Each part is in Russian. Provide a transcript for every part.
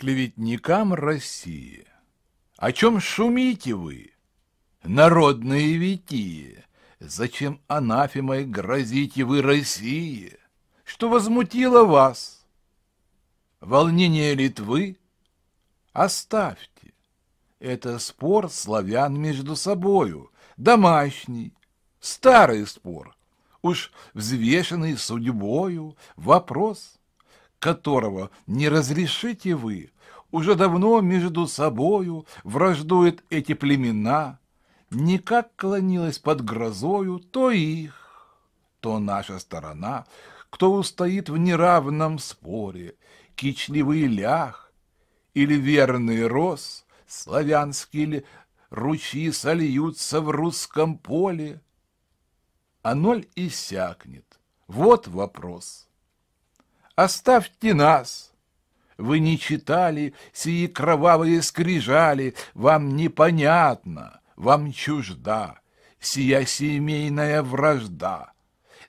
клеветникам России. О чем шумите вы, народные витие? Зачем анафимой грозите вы России? Что возмутило вас? Волнение Литвы? Оставьте. Это спор славян между собою, домашний, старый спор, уж взвешенный судьбою вопрос – которого не разрешите вы, уже давно между собою враждуют эти племена, никак клонилась под грозою то их, то наша сторона, кто устоит в неравном споре, кичливый лях или верный рос, славянские ли ручьи сольются в русском поле, а ноль иссякнет. Вот вопрос оставьте нас. Вы не читали сии кровавые скрижали, вам непонятно, вам чужда сия семейная вражда.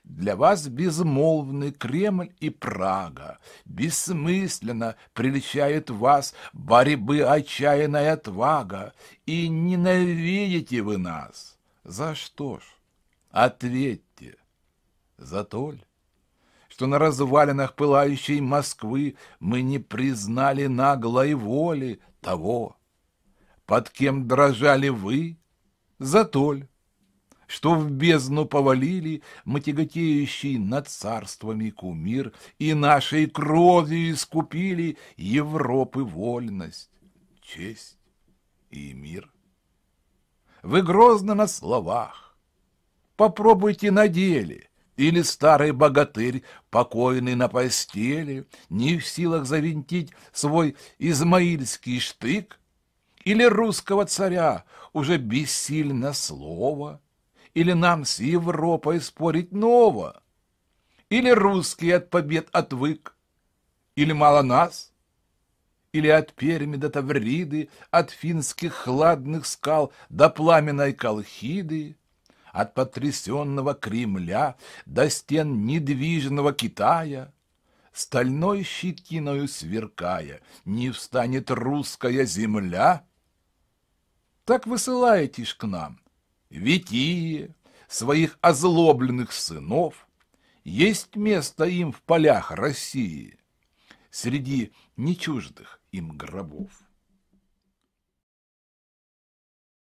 Для вас безмолвны Кремль и Прага, Бессмысленно прельщает вас борьбы отчаянная отвага, И ненавидите вы нас. За что ж? Ответьте, за то что на развалинах пылающей Москвы мы не признали наглой воли того, под кем дрожали вы, затоль, что в бездну повалили мы тяготеющий над царствами кумир и нашей кровью искупили Европы вольность, честь и мир. Вы грозно на словах, попробуйте на деле — или старый богатырь, покойный на постели, не в силах завинтить свой измаильский штык? Или русского царя, уже бессильно слово? Или нам с Европой спорить ново? Или русский от побед отвык? Или мало нас? или от Перми до Тавриды, от финских хладных скал до пламенной Колхиды, от потрясенного Кремля до стен недвижного Китая, стальной щетиною сверкая, не встанет русская земля. Так высылаетесь к нам, Витие, своих озлобленных сынов, есть место им в полях России, среди нечуждых им гробов.